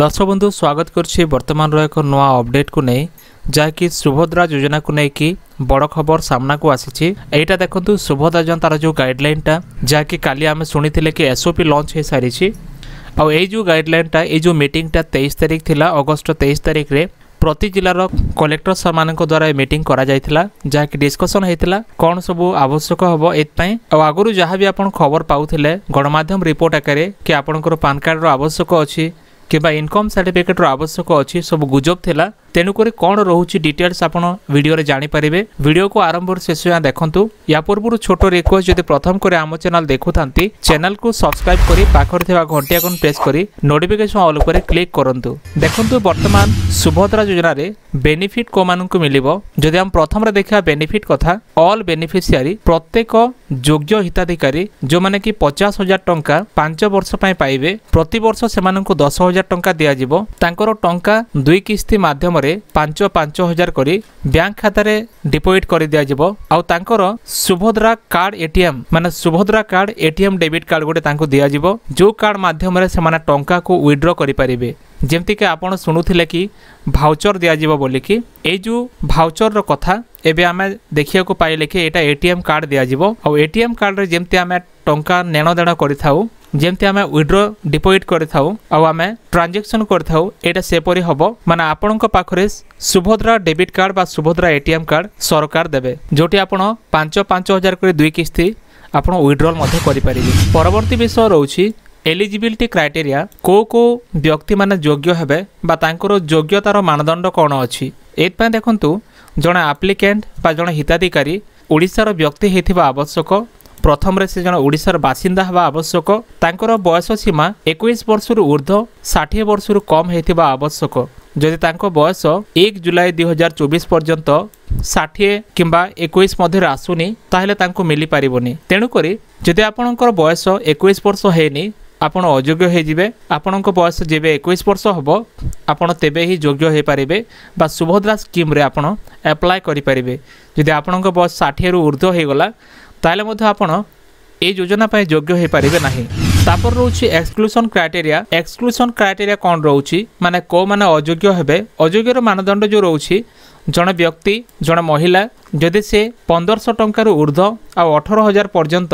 দর্শক বন্ধু স্বাগত করছি বর্তমানর এক নূয়া অপডেটকু নেই ଯାହାକି ସୁଭଦ୍ରା ଯୋଜନାକୁ ନେଇକି ବଡ଼ ଖବର ସାମ୍ନାକୁ ଆସିଛି ଏଇଟା ଦେଖନ୍ତୁ ସୁଭଦ୍ରା ଯୋଜନା ତା'ର ଯେଉଁ ଗାଇଡ଼ଲାଇନଟା ଯାହାକି କାଲି ଆମେ ଶୁଣିଥିଲେ କି ଏସ୍ଓପି ଲଞ୍ଚ ହୋଇସାରିଛି ଆଉ ଏଇ ଯେଉଁ ଗାଇଡ଼ଲାଇନଟା ଏଇ ଯେଉଁ ମିଟିଂଟା ତେଇଶ ତାରିଖ ଥିଲା ଅଗଷ୍ଟ ତେଇଶ ତାରିଖରେ ପ୍ରତି ଜିଲ୍ଲାର କଲେକ୍ଟର ସାର୍ମାନଙ୍କ ଦ୍ୱାରା ଏ ମିଟିଂ କରାଯାଇଥିଲା ଯାହାକି ଡିସ୍କସନ୍ ହୋଇଥିଲା କ'ଣ ସବୁ ଆବଶ୍ୟକ ହେବ ଏଥିପାଇଁ ଆଉ ଆଗରୁ ଯାହା ବି ଆପଣ ଖବର ପାଉଥିଲେ ଗଣମାଧ୍ୟମ ରିପୋର୍ଟ ଆକାରରେ କି ଆପଣଙ୍କର ପାନ୍ କାର୍ଡ଼ର ଆବଶ୍ୟକ ଅଛି কিংবা ইনকম সার্টিফিকেটর আবশ্যক অছি সব গুজব লা তেণুকরি କ'ଣ ରହୁଛି ଡିଟେଲ୍ସ ଆପଣ ଭିଡ଼ିଓରେ ଜାଣିପାରିବେ ଭିଡ଼ିଓକୁ ଆରମ୍ଭରୁ ଶେଷ ଯାଏଁ ଦେଖନ୍ତୁ ୟା ପୂର୍ବରୁ ଛୋଟ ରିକ୍ୱେଷ୍ଟ ଯଦି ପ୍ରଥମ କରି ଆମ ଚ୍ୟାନେଲ୍ ଦେଖୁଥାନ୍ତି ଚ୍ୟାନେଲ୍କୁ ସବସ୍କ୍ରାଇବ୍ କରି ପାଖରେ ଥିବା ଘଣ୍ଟି ଆଇକନ୍ ପ୍ରେସ୍ କରି ନୋଟିଫିକେସନ୍ ଅଲ୍ ଉପରେ କ୍ଲିକ୍ କରନ୍ତୁ ଦେଖନ୍ତୁ ବର୍ତ୍ତମାନ ସୁଭଦ୍ରା ଯୋଜନାରେ ବେନିଫିଟ୍ କେଉଁମାନଙ୍କୁ ମିଳିବ ଯଦି ଆମେ ପ୍ରଥମରେ ଦେଖିବା ବେନିଫିଟ୍ କଥା ଅଲ୍ ବେନିଫିସିଆରୀ ପ୍ରତ୍ୟେକ ଯୋଗ୍ୟ ହିତାଧିକାରୀ ଯେଉଁମାନେ କି ପଚାଶ ହଜାର ଟଙ୍କା ପାଞ୍ଚ ବର୍ଷ ପାଇଁ ପାଇବେ ପ୍ରତିବର୍ଷ ସେମାନଙ୍କୁ ଦଶ ହଜାର ଟଙ୍କା ଦିଆଯିବ ତାଙ୍କର ଟଙ୍କା ଦୁଇ କିସ୍ତି ମାଧ୍ୟମରେ ପରେ ପାଞ୍ଚ ପାଞ୍ଚ ହଜାର କରି ବ୍ୟାଙ୍କ ଖାତାରେ ଡିପୋଜିଟ୍ କରିଦିଆଯିବ ଆଉ ତାଙ୍କର ସୁଭଦ୍ରା କାର୍ଡ ଏଟିଏମ୍ ମାନେ Subhadra card ATM debit card ଗୋଟେ ତାଙ୍କୁ ଦିଆଯିବ ଯେଉଁ କାର୍ଡ ମାଧ୍ୟମରେ ସେମାନେ ଟଙ୍କାକୁ ୱିଡ୍ର କରିପାରିବେ ଯେମିତିକି ଆପଣ ଶୁଣୁଥିଲେ କି ଭାଉଚର ଦିଆଯିବ ବୋଲିକି ଏଇ ଯେଉଁ ଭାଉଚରର କଥା ଏବେ ଆମେ ଦେଖିବାକୁ ପାଇଲେ କି ଏଇଟା ଏଟିଏମ୍ କାର୍ଡ଼ ଦିଆଯିବ ଆଉ ଏଟିଏମ୍ କାର୍ଡ଼ରେ ଯେମିତି ଆମେ ଟଙ୍କା ନେଣଦେଣ କରିଥାଉ ଯେମିତି ଆମେ ୱିଡ୍ରୋ ଡିପୋଜିଟ୍ କରିଥାଉ ଆଉ ଆମେ ଟ୍ରାଞ୍ଜାକ୍ସନ୍ କରିଥାଉ ଏଇଟା ସେପରି ହେବ ମାନେ ଆପଣଙ୍କ ପାଖରେ ସୁଭଦ୍ରା ଡେବିଟ୍ କାର୍ଡ଼ ବା ସୁଭଦ୍ରା ଏଟିଏମ୍ କାର୍ଡ଼ ସରକାର ଦେବେ ଯେଉଁଠି ଆପଣ ପାଞ୍ଚ ପାଞ୍ଚ ହଜାର କରି ଦୁଇ କିସ୍ତି ଆପଣ ୱିଡ୍ରଲ୍ ମଧ୍ୟ କରିପାରିବେ ପରବର୍ତ୍ତୀ ବିଷୟ ରହୁଛି ଏଲିଜିବିଲିଟି କ୍ରାଇଟେରିଆ କେଉଁ କେଉଁ ବ୍ୟକ୍ତିମାନେ ଯୋଗ୍ୟ ହେବେ ବା ତାଙ୍କର ଯୋଗ୍ୟତାର ମାନଦଣ୍ଡ କ'ଣ ଅଛି ଏଥିପାଇଁ ଦେଖନ୍ତୁ ଜଣେ ଆପ୍ଲିକେଣ୍ଟ ବା ଜଣେ ହିତାଧିକାରୀ ଓଡ଼ିଶାର ବ୍ୟକ୍ତି ହେଇଥିବା ଆବଶ୍ୟକ ପ୍ରଥମରେ ସେ ଜଣେ ଓଡ଼ିଶାର ବାସିନ୍ଦା ହେବା ଆବଶ୍ୟକ ତାଙ୍କର ବୟସ ସୀମା ଏକୋଇଶ ବର୍ଷରୁ ଉର୍ଦ୍ଧ୍ୱ ଷାଠିଏ ବର୍ଷରୁ କମ୍ ହୋଇଥିବା ଆବଶ୍ୟକ ଯଦି ତାଙ୍କ ବୟସ ଏକ ଜୁଲାଇ ଦୁଇହଜାର ଚବିଶ ପର୍ଯ୍ୟନ୍ତ ଷାଠିଏ କିମ୍ବା ଏକୋଇଶ ମଧ୍ୟରେ ଆସୁନି ତାହେଲେ ତାଙ୍କୁ ମିଳିପାରିବନି ତେଣୁକରି ଯଦି ଆପଣଙ୍କର ବୟସ ଏକୋଇଶ ବର୍ଷ ହେଇନି ଆପଣ ଅଯୋଗ୍ୟ ହୋଇଯିବେ ଆପଣଙ୍କ ବୟସ ଯେବେ ଏକୋଇଶ ବର୍ଷ ହେବ ଆପଣ ତେବେ ହିଁ ଯୋଗ୍ୟ ହୋଇପାରିବେ ବା ସୁଭଦ୍ରା ସ୍କିମ୍ରେ ଆପଣ ଆପ୍ଲାଏ କରିପାରିବେ ଯଦି ଆପଣଙ୍କ ବୟସ ଷାଠିଏରୁ ଉର୍ଦ୍ଧ୍ୱ ହୋଇଗଲା তাহলে ମଧ୍ୟ ଆପଣ এই যোজনা পাই যোগ্য পারে না তাপর রয়েছে এক্সক্লুসন ক্রাইটেরিয়া এক্সক্লুসন ক্রাইটেরিয়া কণ রয়েছে মানে মানে অযোগ্য হবে অযোগ্যর মানদণ্ড যে রয়েছে জনে ব্যক্তি জনে মহিলা যদি সে পনেরোশো টঙ্কার ঊর্ধ্ব আঠর হাজার পর্যন্ত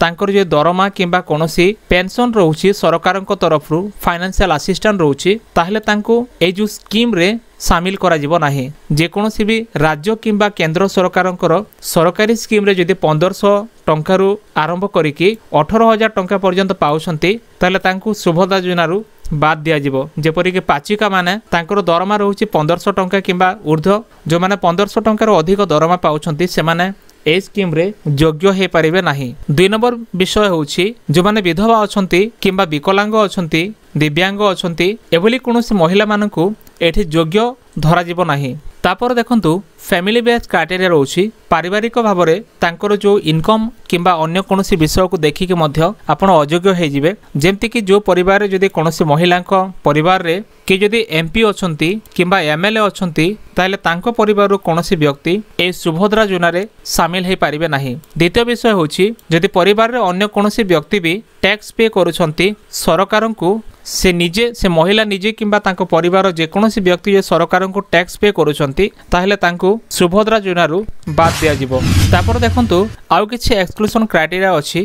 ତାଙ୍କର ଯଦି ଦରମା କିମ୍ବା କୌଣସି ପେନ୍ସନ୍ ରହୁଛି ସରକାରଙ୍କ ତରଫରୁ ଫାଇନାନ୍ସିଆଲ୍ ଆସିଷ୍ଟାଣ୍ଟ ରହୁଛି ତାହେଲେ ତାଙ୍କୁ ଏଇ ଯେଉଁ ସ୍କିମ୍ରେ ସାମିଲ କରାଯିବ ନାହିଁ ଯେକୌଣସି ବି ରାଜ୍ୟ କିମ୍ବା କେନ୍ଦ୍ର ସରକାରଙ୍କର ସରକାରୀ ସ୍କିମ୍ରେ ଯଦି ପନ୍ଦରଶହ ଟଙ୍କାରୁ ଆରମ୍ଭ କରିକି ଅଠର ହଜାର ଟଙ୍କା ପର୍ଯ୍ୟନ୍ତ ପାଉଛନ୍ତି ତାହେଲେ ତାଙ୍କୁ ସୁଭଦ୍ରା ଯୋଜନାରୁ বাদ ଦିଆଯିବ ଯେପରିକି ପାଚିକାମାନେ ତାଙ୍କର ଦରମା ରହୁଛି ପନ୍ଦରଶହ ଟଙ୍କା କିମ୍ବା ଉର୍ଦ୍ଧ୍ୱ ଯେଉଁମାନେ ପନ୍ଦରଶହ ଟଙ୍କାରୁ ଅଧିକ ଦରମା ପାଉଛନ୍ତି ସେମାନେ ଏହି ସ୍କିମ୍ରେ ଯୋଗ୍ୟ ହୋଇପାରିବେ ନାହିଁ ଦୁଇ ନମ୍ବର ବିଷୟ ହେଉଛି ଯେଉଁମାନେ ବିଧବା ଅଛନ୍ତି କିମ୍ବା ବିକଳାଙ୍ଗ ଅଛନ୍ତି ଦିବ୍ୟାଙ୍ଗ ଅଛନ୍ତି ଏଭଳି କୌଣସି ମହିଳାମାନଙ୍କୁ ଏଠି ଯୋଗ୍ୟ ଧରାଯିବ ନାହିଁ ତାପରେ ଦେଖନ୍ତୁ ଫ୍ୟାମିଲି ବେସ୍ କ୍ରାଇଟେରିଆ ରହୁଛି ପାରିବାରିକ ଭାବରେ ତାଙ୍କର ଯେଉଁ ଇନକମ୍ କିମ୍ବା ଅନ୍ୟ କୌଣସି ବିଷୟକୁ ଦେଖିକି ମଧ୍ୟ ଆପଣ ଅଯୋଗ୍ୟ ହୋଇଯିବେ ଯେମିତିକି ଯେଉଁ ପରିବାରରେ ଯଦି କୌଣସି ମହିଳାଙ୍କ ପରିବାରରେ କିଏ ଯଦି ଏମ୍ପି ଅଛନ୍ତି କିମ୍ବା ଏମ୍ଏଲ୍ଏ ଅଛନ୍ତି ତାହେଲେ ତାଙ୍କ ପରିବାରରୁ କୌଣସି ବ୍ୟକ୍ତି ଏହି ସୁଭଦ୍ରା ଯୋଜନାରେ ସାମିଲ ହୋଇପାରିବେ ନାହିଁ ଦ୍ୱିତୀୟ ବିଷୟ ହେଉଛି ଯଦି ପରିବାରରେ ଅନ୍ୟ କୌଣସି ବ୍ୟକ୍ତି ବି ଟ୍ୟାକ୍ସ ପେ କରୁଛନ୍ତି ସରକାରଙ୍କୁ ସେ ନିଜେ ସେ ମହିଳା ନିଜେ କିମ୍ବା ତାଙ୍କ ପରିବାର ଯେକୌଣସି ବ୍ୟକ୍ତି ଯେ ସରକାରଙ୍କୁ ଟ୍ୟାକ୍ସ ପେ କରୁଛନ୍ତି ତାହେଲେ ତାଙ୍କୁ সুভদ্রা ଯୋଜନାରୁ ବାଦ୍ ଦିଆଯିବ ତାପରେ ଦେଖନ୍ତୁ ଆଉ କିଛି ଏକ୍ସକ୍ଲୁସନ୍ କ୍ରାଇଟେରିଆ ଅଛି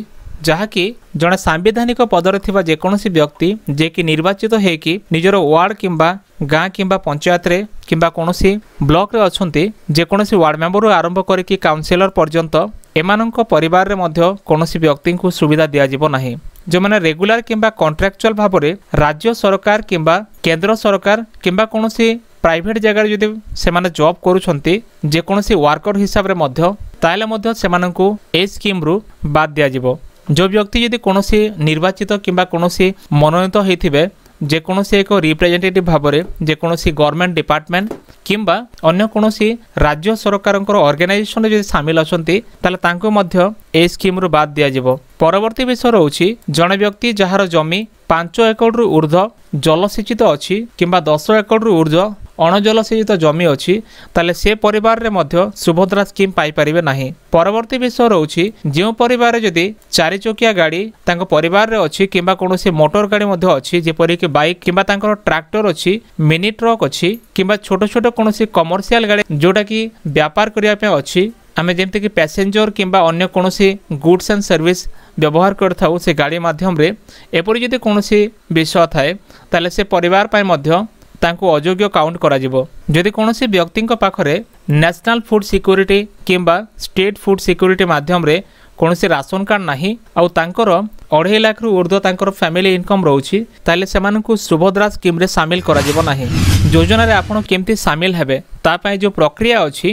ଯାହାକି ଜଣେ ସାମ୍ବିଧାନିକ ପଦରେ ଥିବା ଯେକୌଣସି ବ୍ୟକ୍ତି ଯିଏକି ନିର୍ବାଚିତ ହୋଇକି ନିଜର ୱାର୍ଡ଼ କିମ୍ବା ଗାଁ କିମ୍ବା ପଞ୍ଚାୟତରେ କିମ୍ବା କୌଣସି ବ୍ଲକରେ ଅଛନ୍ତି ଯେକୌଣସି ୱାର୍ଡ଼ ମେମ୍ବରରୁ ଆରମ୍ଭ କରିକି କାଉନସିଲର ପର୍ଯ୍ୟନ୍ତ ଏମାନଙ୍କ ପରିବାରରେ ମଧ୍ୟ କୌଣସି ବ୍ୟକ୍ତିଙ୍କୁ ସୁବିଧା ଦିଆଯିବ ନାହିଁ ଯେଉଁମାନେ ରେଗୁଲାର କିମ୍ବା କଣ୍ଟ୍ରାକ୍ଚୁଆଲ ଭାବରେ ରାଜ୍ୟ ସରକାର କିମ୍ବା କେନ୍ଦ୍ର ସରକାର କିମ୍ବା କୌଣସି প্রাইভেট জায়গায় যদি সে জব করুছন্তি যেকোনসি ওয়ার্কর হিসাবে মধ্য তাহলে মধ্য সেমানকু এই স্কিমরু বাদ দিয়াযিব যে ব্যক্তি যদি কোনসি নির্বাচিত কিংবা কোনসি মনোনীত হয়েছে যেকোনসি এক রিপ্রেজেটেটিভ ভাবে যেকোনসি গভর্নমেন্ট ডিপার্টমেন্ট কিংবা অন্য কোনসি রাজ্য সরকারের অর্গানাইজেসন যদি সামিল অনেক তাহলে এই স্কিম্রু বাদ দিয়াযিব পরবর্তী বিষয় রয়েছে জন ব্যক্তি যার জমি পাঁচ একরু ঊর্ধ্ব জলসেচিত অছি দশ একরু ঊর্ধ্ব ଅଣଜଳସେଚିତ ଜମି ଅଛି ତାହେଲେ ସେ ପରିବାରରେ ମଧ୍ୟ ସୁଭଦ୍ରା ସ୍କିମ୍ ପାଇପାରିବେ ନାହିଁ ପରବର୍ତ୍ତୀ ବିଷୟ ରହୁଛି ଯେଉଁ ପରିବାରରେ ଯଦି ଚାରିଚକିଆ ଗାଡ଼ି ତାଙ୍କ ପରିବାରରେ ଅଛି କିମ୍ବା କୌଣସି ମୋଟର ଗାଡ଼ି ମଧ୍ୟ ଅଛି ଯେପରିକି ବାଇକ୍ କିମ୍ବା ତାଙ୍କର ଟ୍ରାକ୍ଟର ଅଛି ମିନି ଟ୍ରକ୍ ଅଛି କିମ୍ବା ଛୋଟ ଛୋଟ କୌଣସି କମର୍ସିଆଲ ଗାଡ଼ି ଯେଉଁଟାକି ବ୍ୟାପାର କରିବା ପାଇଁ ଅଛି ଆମେ ଯେମିତିକି ପ୍ୟାସେଞ୍ଜର କିମ୍ବା ଅନ୍ୟ କୌଣସି ଗୁଡ୍ସ ଆଣ୍ଡ ସର୍ଭିସ୍ ବ୍ୟବହାର କରିଥାଉ ସେ ଗାଡ଼ି ମାଧ୍ୟମରେ ଏପରି ଯଦି କୌଣସି ବିଷୟ ଥାଏ ତାହେଲେ ସେ ପରିବାର ପାଇଁ ମଧ୍ୟ ତାଙ୍କୁ ଅଯୋଗ୍ୟ କାଉଣ୍ଟ କରାଯିବ ଯଦି କୌଣସି ବ୍ୟକ୍ତିଙ୍କ ପାଖରେ ନ୍ୟାସନାଲ୍ ଫୁଡ୍ ସିକ୍ୟୁରିଟି କିମ୍ବା ଷ୍ଟେଟ୍ ଫୁଡ୍ ସିକ୍ୟୁରିଟି ମାଧ୍ୟମରେ କୌଣସି ରାସନ କାର୍ଡ଼ ନାହିଁ ଆଉ ତାଙ୍କର ଅଢ଼େଇ ଲାଖରୁ ଉର୍ଦ୍ଧ୍ୱ ତାଙ୍କର ଫ୍ୟାମିଲି ଇନକମ୍ ରହୁଛି ତାହେଲେ ସେମାନଙ୍କୁ ସୁଭଦ୍ରା ସ୍କିମ୍ରେ ସାମିଲ କରାଯିବ ନାହିଁ ଯୋଜନାରେ ଆପଣ କେମିତି ସାମିଲ ହେବେ ତା ପାଇଁ ଯେଉଁ ପ୍ରକ୍ରିୟା ଅଛି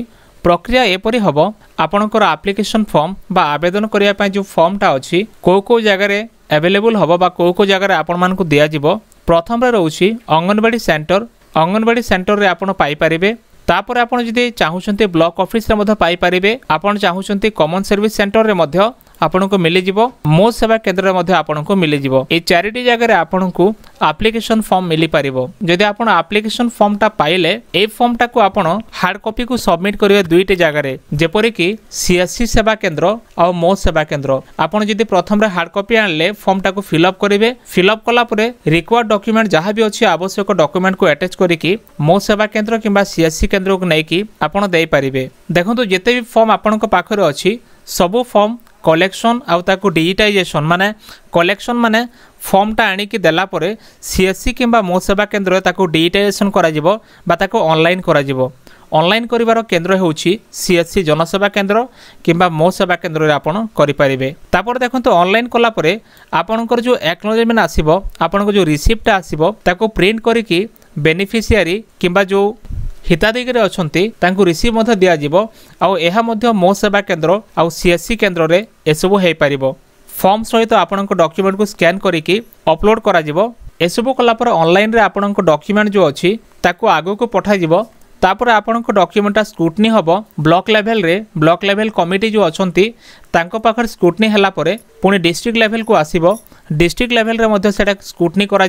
ପ୍ରକ୍ରିୟା ଏପରି ହେବ ଆପଣଙ୍କର ଆପ୍ଲିକେସନ୍ ଫର୍ମ ବା ଆବେଦନ କରିବା ପାଇଁ ଯେଉଁ ଫର୍ମଟା ଅଛି କେଉଁ କେଉଁ ଜାଗାରେ ଆଭେଲେବୁଲ୍ ହେବ ବା କେଉଁ କେଉଁ ଜାଗାରେ ଆପଣମାନଙ୍କୁ ଦିଆଯିବ ପ୍ରଥମରେ ରହୁଛି ଅଙ୍ଗନବାଡ଼ି ସେଣ୍ଟର ଅଙ୍ଗନବାଡ଼ି ସେଣ୍ଟରରେ ଆପଣ ପାଇପାରିବେ ତାପରେ ଆପଣ ଯଦି ଚାହୁଁଛନ୍ତି ବ୍ଲକ୍ ଅଫିସରେ ମଧ୍ୟ ପାଇପାରିବେ ଆପଣ ଚାହୁଁଛନ୍ତି କମନ୍ ସର୍ଭିସ୍ ସେଣ୍ଟରରେ ମଧ୍ୟ ଆପଣଙ୍କୁ ମିଳିଯିବ ମୋ ସେବା କେନ୍ଦ୍ରରେ ମଧ୍ୟ ଆପଣଙ୍କୁ ମିଳିଯିବ ଏହି ଚାରିଟି ଜାଗାରେ ଆପଣଙ୍କୁ ଆପ୍ଲିକେସନ୍ ଫର୍ମ ମିଳିପାରିବ ଯଦି ଆପଣ ଆପ୍ଲିକେସନ୍ ଫର୍ମଟା ପାଇଲେ ଏହି ଫର୍ମଟାକୁ ଆପଣ ହାର୍ଡ କପିକୁ ସବମିଟ୍ କରିବେ ଦୁଇଟି ଜାଗାରେ ଯେପରିକି ସିଏସ୍ସି ସେବା କେନ୍ଦ୍ର ଆଉ ମୋ ସେବା କେନ୍ଦ୍ର ଆପଣ ଯଦି ପ୍ରଥମରେ ହାର୍ଡ କପି ଆଣିଲେ ଫର୍ମଟାକୁ ଫିଲ୍ଅପ୍ କରିବେ ଫିଲ୍ଅପ୍ କଲା ପରେ ରିକ୍ୱାର୍ଡ଼ ଡକ୍ୟୁମେଣ୍ଟ ଯାହା ବି ଅଛି ଆବଶ୍ୟକ ଡକ୍ୟୁମେଣ୍ଟକୁ ଆଟାଚ୍ କରିକି ମୋ ସେବା କେନ୍ଦ୍ର କିମ୍ବା ସିଏସ୍ସି କେନ୍ଦ୍ରକୁ ନେଇକି ଆପଣ ଦେଇପାରିବେ ଦେଖନ୍ତୁ ଯେତେ ବି ଫର୍ମ ଆପଣଙ୍କ ପାଖରେ ଅଛି ସବୁ ଫର୍ମ କଲେକ୍ସନ୍ ଆଉ ତାକୁ ଡିଜିଟାଇଜେସନ୍ ମାନେ କଲେକ୍ସନ୍ ମାନେ ফর্মটা আনিকি দেলা পরে সিএসসি কিংবা মো সেবা কেন্দ্র তাকে ডিজিটাইজেসন করা যাব বা তাকে অনলাইন করা যাব অনলাইন করিবার কেন্দ্র হচ্ছে সিএসসি জনসেবা কেন্দ্র কিংবা মো সেবা কেন্দ্রে আপন করে তাপরে দেখুন অনলাইন কলা পরে আপনার যে একনোলেজমেন্ট আসব আপনার যে রিসিপ্টটা আসব তাকে প্রিন্ট করিকি বেনিফিসিয়ারি কিংবা যে হিতাধিকারী অনেক তাঁকু রিসিভ দিয়া যাব মধ্য মো সেবা কেন্দ্র আউ সিএসসি কেন্দ্রের এসবু হয়ে পারিব ফর্ম সহিত আপনার ডকুমেন্ট কু স্ক্যান করিকি অপলোড করা যাব এসবু কলাপরে অনলাইনে আপনার ডকুমেন্ট যে অছি তাকে আগুকু পঠাযিব তাপরে আপনার ডকুমেন্টটা স্ক্রুটনি হব ব্লক লেভেলরে ব্লক লেভেল কমিটি যে অনেক তাঁর পাখে স্ক্রুটনি হলাপরে পুঁ ডিস্ট্রিক্ট লেভেলকু আসব ডিস্ট্রিক্ট লেভেলরে সেটা স্ক্রুটনি করা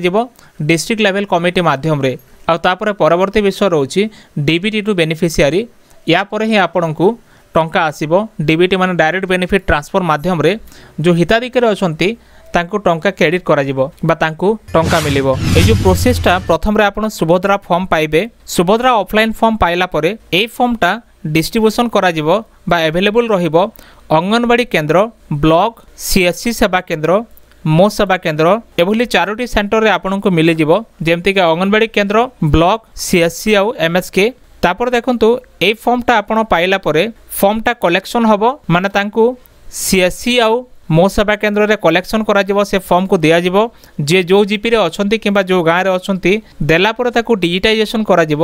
ডিস্ট্রিক্ট লেভেল কমিটি মাধ্যমে আপরে পরবর্তী বিষয় রয়েছে ডিবিটি টু বেনিফিসিয়ারি ইয়াপরে হি আপনার ଟଙ୍କା ଆସିବ ଡିବିଟି ମାନେ ଡାଇରେକ୍ଟ ବେନିଫିଟ୍ ଟ୍ରାନ୍ସଫର ମାଧ୍ୟମରେ ଯେଉଁ ହିତାଧିକାରୀ ଅଛନ୍ତି ତାଙ୍କୁ ଟଙ୍କା କ୍ରେଡ଼ିଟ୍ କରାଯିବ ବା ତାଙ୍କୁ ଟଙ୍କା ମିଳିବ ଏଇ ଯେଉଁ ପ୍ରୋସେସ୍ଟା ପ୍ରଥମରେ ଆପଣ ସୁଭଦ୍ରା ଫର୍ମ ପାଇବେ ସୁଭଦ୍ରା ଅଫଲାଇନ୍ ଫର୍ମ ପାଇଲା ପରେ ଏଇ ଫର୍ମଟା ଡିଷ୍ଟ୍ରିବ୍ୟୁସନ୍ କରାଯିବ ବା ଆଭେଲେବୁଲ୍ ରହିବ ଅଙ୍ଗନବାଡ଼ି କେନ୍ଦ୍ର ବ୍ଲକ୍ ସିଏସ୍ସି ସେବା କେନ୍ଦ୍ର ମୋ ସେବା କେନ୍ଦ୍ର ଏଭଳି ଚାରୋଟି ସେଣ୍ଟରରେ ଆପଣଙ୍କୁ ମିଳିଯିବ ଯେମିତିକି ଅଙ୍ଗନବାଡ଼ି କେନ୍ଦ୍ର ବ୍ଲକ୍ ସିଏସ୍ସି ଆଉ ଏମ୍ଏସ୍କେ তাপরে দেখন্তু এই ফর্মটা আপনার পাইলা পরে ফর্মটা কলেকশন হব মানে তাঁকু সিএসসি আউ ମୋ ସେବା କେନ୍ଦ୍ରରେ କଲେକ୍ସନ୍ କରାଯିବ ସେ ଫର୍ମକୁ ଦିଆଯିବ ଯିଏ ଯେଉଁ ଜିପିରେ ଅଛନ୍ତି କିମ୍ବା ଯେଉଁ ଗାଁରେ ଅଛନ୍ତି ଦେଲା ପରେ ତାକୁ ଡିଜିଟାଇଜେସନ୍ କରାଯିବ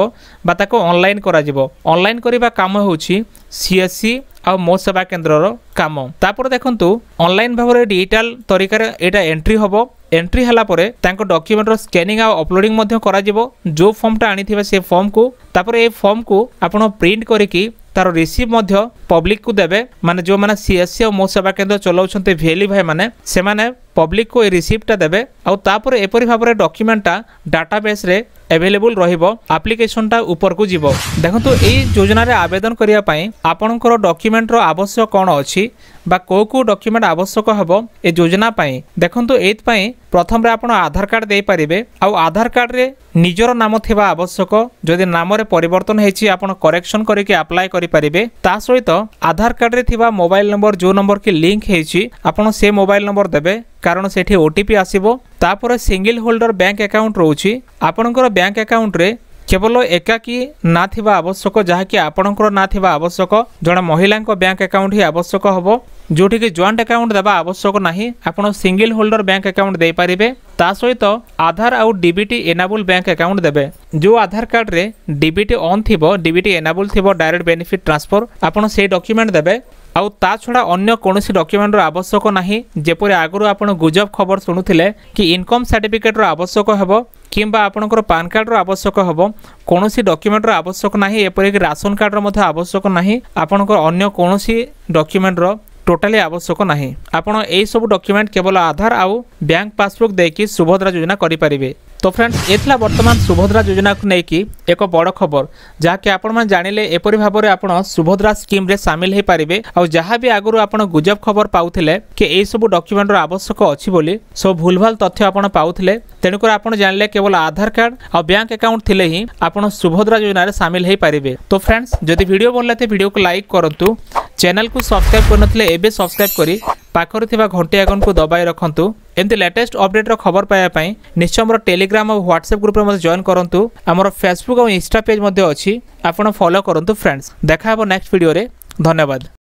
ବା ତାକୁ ଅନଲାଇନ୍ କରାଯିବ ଅନଲାଇନ୍ କରିବା କାମ ହେଉଛି ସି ଏସ୍ ସି ଆଉ ମୋ ସେବା କେନ୍ଦ୍ରର কাম তাপরে দেখুন অনলাইন ভাবে ডিজিটাল তরিকার এটা এন্ট্রি হব এন্ট্রি হেলা পরে তাঙ্ক ডকুমেন্টর স্ক্যানিং আও অপলোডিং মধ্যে করা যাব যে ফর্মটা আনি সে ফর্ম কু তাপরে এই ফর্ম কু আপন প্রিন্ট করি তার রিসিভ মধ্য কু দেবে মানে যে সিএসসি ও মো সেবা কেন্দ্র চলাউছন্তি ভিএলি ভাই মানে সেমানে ପବ୍ଲିକକୁ ଏ ରିସିପ୍ଟଟା ଦେବେ ଆଉ ତାପରେ ଏପରି ଭାବରେ ଡକ୍ୟୁମେଣ୍ଟଟା ଡାଟାବେସ୍ରେ ଆଭେଲେବୁଲ୍ ରହିବ ଆପ୍ଲିକେସନ୍ଟା ଉପରକୁ ଯିବ ଦେଖନ୍ତୁ ଏହି ଯୋଜନାରେ ଆବେଦନ କରିବା ପାଇଁ ଆପଣଙ୍କର ଡକ୍ୟୁମେଣ୍ଟର ଆବଶ୍ୟକ କ'ଣ ଅଛି ବା କେଉଁ କେଉଁ ଡକ୍ୟୁମେଣ୍ଟ ଆବଶ୍ୟକ ହେବ ଏ ଯୋଜନା ପାଇଁ ଦେଖନ୍ତୁ ଏଇଥିପାଇଁ ପ୍ରଥମରେ ଆପଣ ଆଧାର କାର୍ଡ଼ ଦେଇପାରିବେ ଆଉ ଆଧାର କାର୍ଡ଼ରେ ନିଜର ନାମ ଥିବା ଆବଶ୍ୟକ ଯଦି ନାମରେ ପରିବର୍ତ୍ତନ ହେଇଛି ଆପଣ କରେକ୍ସନ୍ କରିକି ଆପ୍ଲାଏ କରିପାରିବେ ତା ସହିତ ଆଧାର କାର୍ଡ଼ରେ ଥିବା ମୋବାଇଲ ନମ୍ବର ଯେଉଁ ନମ୍ବର କି ଲିଙ୍କ ହୋଇଛି ଆପଣ ସେ ମୋବାଇଲ ନମ୍ବର ଦେବେ কারণ সেটি ওটিপি আসব তাপরে সিঙ্গল হোল্ডর ব্যাঙ্ক আকাউন্ট রয়েছে আপনার ব্যাঙ্ক আকাউন্টরে কেবল একাকী না থাকা আবশ্যক যাকি আপনার না থাকা আবশ্যক জনে মহিলা ব্যাঙ্ক আকাউন্ট হি আবশ্যক হব ଯେଉଁଠିକି ଜଏଣ୍ଟ ଆକାଉଣ୍ଟ ଦେବା ଆବଶ୍ୟକ ନାହିଁ ଆପଣ ସିଙ୍ଗିଲ୍ ହୋଲ୍ଡର ବ୍ୟାଙ୍କ ଆକାଉଣ୍ଟ ଦେଇପାରିବେ ତା ସହିତ ଆଧାର ଆଉ ଡିବିଟି ଏନାବୁଲ୍ ବ୍ୟାଙ୍କ ଆକାଉଣ୍ଟ ଦେବେ ଯେଉଁ ଆଧାର କାର୍ଡ଼ରେ ଡିବିଟି ଅନ୍ ଥିବ ଡିବିଟି ଏନାବୁଲ୍ ଥିବ ଡାଇରେକ୍ଟ ବେନିଫିଟ୍ ଟ୍ରାନ୍ସଫର ଆପଣ ସେଇ ଡକ୍ୟୁମେଣ୍ଟ ଦେବେ ଆଉ ତା ଛଡ଼ା ଅନ୍ୟ କୌଣସି ଡକ୍ୟୁମେଣ୍ଟର ଆବଶ୍ୟକ ନାହିଁ ଯେପରି ଆଗରୁ ଆପଣ ଗୁଜବ ଖବର ଶୁଣୁଥିଲେ କି ଇନକମ୍ ସାର୍ଟିଫିକେଟ୍ର ଆବଶ୍ୟକ ହେବ କିମ୍ବା ଆପଣଙ୍କର ପାନ୍ କାର୍ଡ଼ର ଆବଶ୍ୟକ ହେବ କୌଣସି ଡକ୍ୟୁମେଣ୍ଟର ଆବଶ୍ୟକ ନାହିଁ ଏପରିକି ରାସନ କାର୍ଡ଼ର ମଧ୍ୟ ଆବଶ୍ୟକ ନାହିଁ ଆପଣଙ୍କର ଅନ୍ୟ କୌଣସି ଡକ୍ୟୁମେଣ୍ଟର ଟୋଟାଲି ଆବଶ୍ୟକ ନାହିଁ ଆପଣ ଏହିସବୁ ଡକ୍ୟୁମେଣ୍ଟ କେବଳ ଆଧାର ଆଉ ବ୍ୟାଙ୍କ ପାସବୁକ୍ ଦେଇକି ସୁଭଦ୍ରା ଯୋଜନା କରିପାରିବେ তো ফ্রেন্ডস এলা বর্তমান সুভদ্রা যোজনাকে নেই এক বড় খবর যাকে আপনার জাঁলে এপরি ভাবে আপনার সুভদ্রা স্কিম্রে সামিল হয়ে পারে আবি আগর আপনার গুজব খবর পাওলে কি এইসব ডকুমেন্টর আবশ্যক অছি বলে সব ভুলভাল তথ্য আপনার পাওলে তেণুক আপনার জাঁলে কেবল আধার কার্ড আর ব্যাঙ্ক আকাউন্ট লে হি আপনার সুভদ্রা যোজনার সামিল হয়ে পারে তো ফ্রেন্ডস যদি ভিডিও ভাল লাগে ভিডিওকে লাইক করতু চ্যানেলকে সবসক্রাইব করে নথিলে এবে সবসক্রাইব করে পাখরে থাকা ঘণ্টি আইকনকে দবাই রাখতু ଏମିତି ଲେଟେଷ୍ଟ ଅପଡେଟ୍ର ଖବର ପାଇବା ପାଇଁ ନିଶ୍ଚୟ ଆମର ଟେଲିଗ୍ରାମ ଆଉ ହ୍ୱାଟ୍ସଆପ୍ ଗ୍ରୁପ୍ରେ ମଧ୍ୟ ଜଏନ୍ କରନ୍ତୁ ଆମର ଫେସବୁକ୍ ଆଉ ଇନଷ୍ଟା ପେଜ୍ ମଧ୍ୟ ଅଛି ଆପଣ ଫଲୋ କରନ୍ତୁ ଫ୍ରେଣ୍ଡସ୍ ଦେଖା ହେବ ନେକ୍ସଟ ଭିଡ଼ିଓରେ ଧନ୍ୟବାଦ